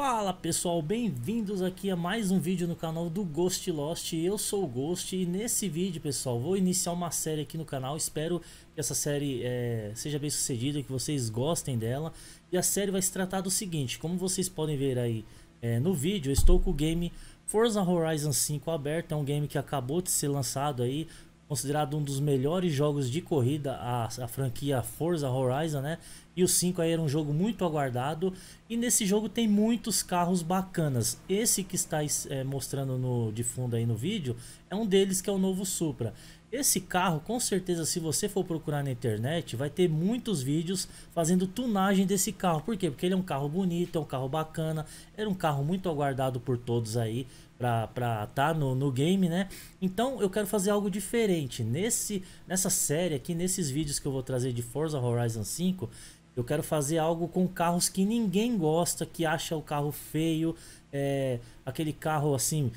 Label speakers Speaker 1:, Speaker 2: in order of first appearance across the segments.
Speaker 1: Fala pessoal, bem-vindos aqui a mais um vídeo no canal do Ghost Lost, eu sou o Ghost e nesse vídeo pessoal vou iniciar uma série aqui no canal, espero que essa série é, seja bem sucedida, que vocês gostem dela e a série vai se tratar do seguinte, como vocês podem ver aí é, no vídeo, eu estou com o game Forza Horizon 5 aberto, é um game que acabou de ser lançado aí, considerado um dos melhores jogos de corrida, a, a franquia Forza Horizon, né? E o 5 aí era um jogo muito aguardado. E nesse jogo tem muitos carros bacanas. Esse que está é, mostrando no, de fundo aí no vídeo é um deles que é o novo Supra. Esse carro, com certeza, se você for procurar na internet, vai ter muitos vídeos fazendo tunagem desse carro. Por quê? Porque ele é um carro bonito, é um carro bacana, era um carro muito aguardado por todos aí pra estar tá no, no game, né? Então eu quero fazer algo diferente. Nesse, nessa série aqui, nesses vídeos que eu vou trazer de Forza Horizon 5, eu quero fazer algo com carros que ninguém gosta, que acha o carro feio, é, aquele carro assim.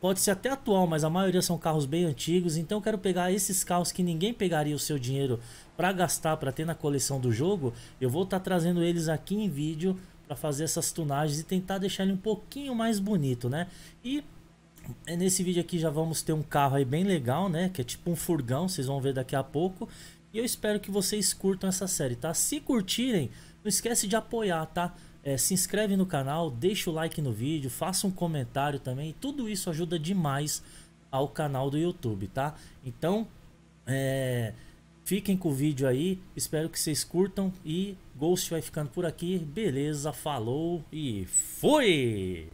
Speaker 1: Pode ser até atual, mas a maioria são carros bem antigos. Então eu quero pegar esses carros que ninguém pegaria o seu dinheiro para gastar, para ter na coleção do jogo. Eu vou estar tá trazendo eles aqui em vídeo para fazer essas tunagens e tentar deixar ele um pouquinho mais bonito, né? E é, nesse vídeo aqui já vamos ter um carro aí bem legal, né? Que é tipo um furgão, vocês vão ver daqui a pouco. E eu espero que vocês curtam essa série, tá? Se curtirem, não esquece de apoiar, tá? É, se inscreve no canal, deixa o like no vídeo, faça um comentário também. Tudo isso ajuda demais ao canal do YouTube, tá? Então, é Fiquem com o vídeo aí, espero que vocês curtam e Ghost vai ficando por aqui. Beleza, falou e fui!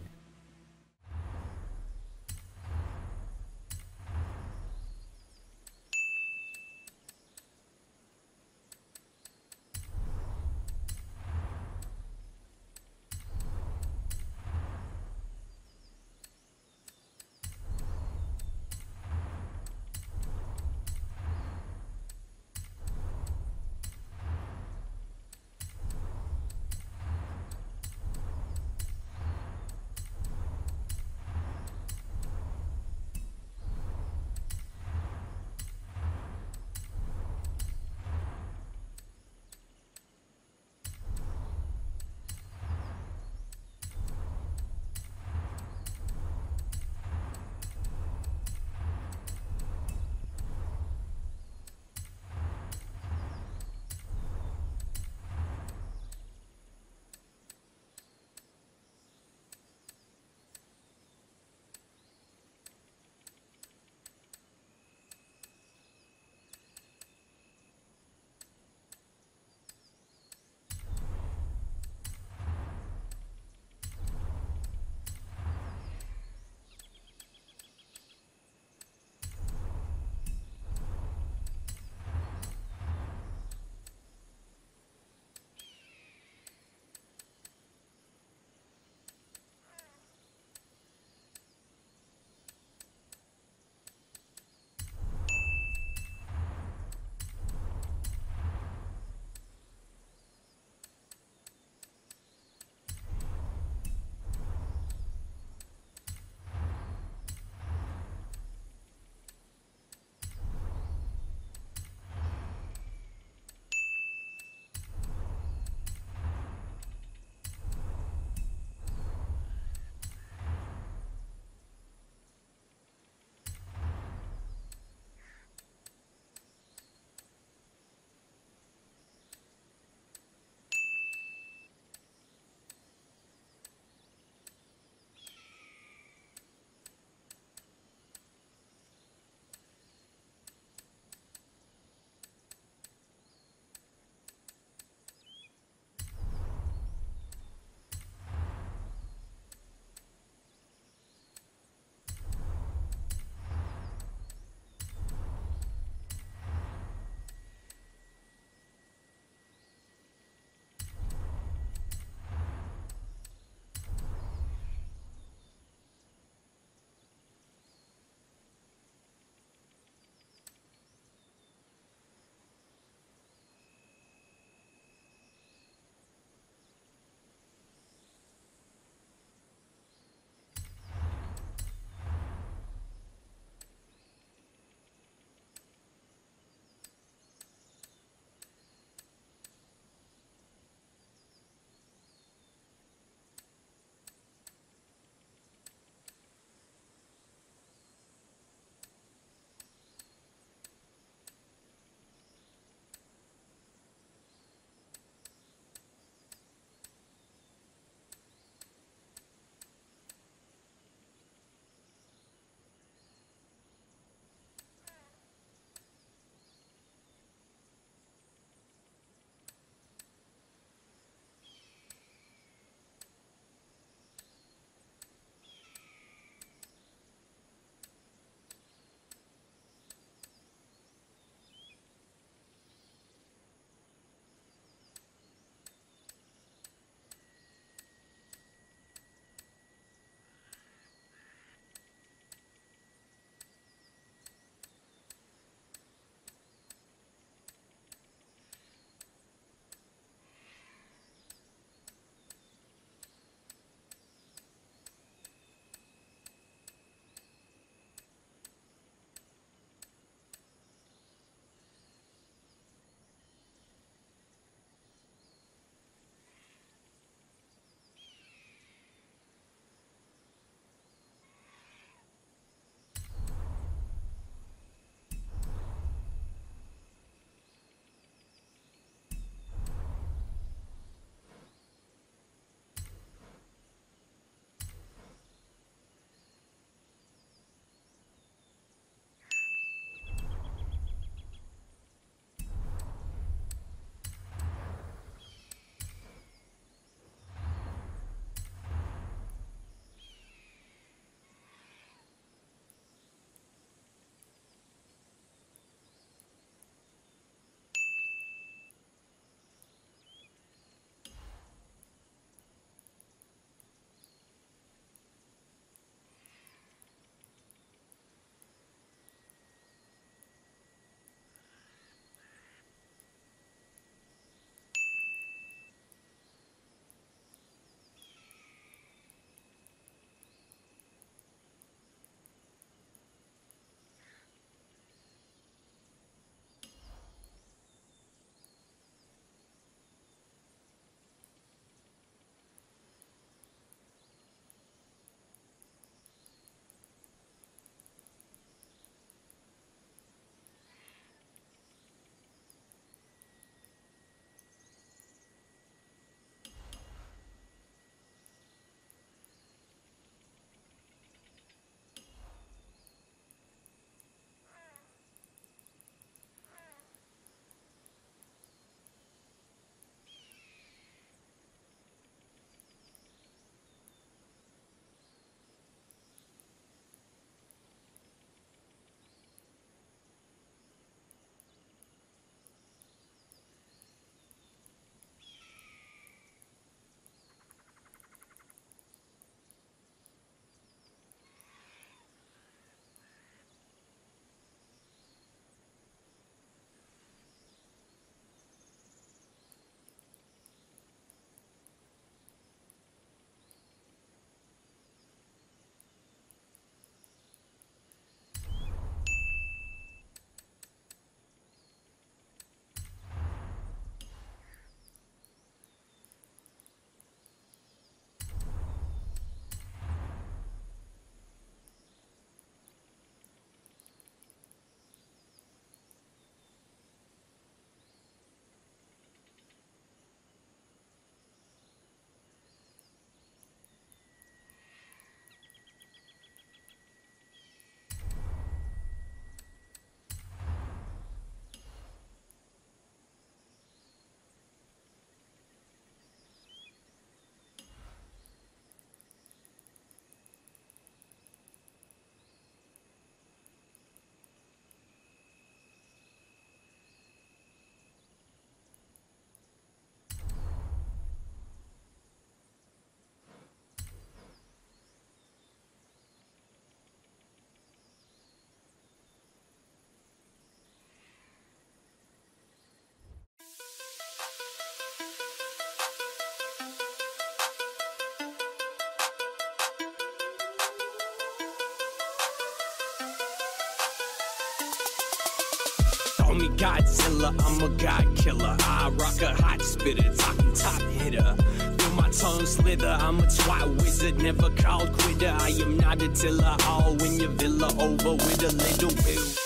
Speaker 1: Call me Godzilla, I'm a god killer. I rock a hot spitter, talking top hitter. Feel my tongue slither, I'm a twat wizard, never called quitter. I am not a tiller, all in your villa, over with a little bit.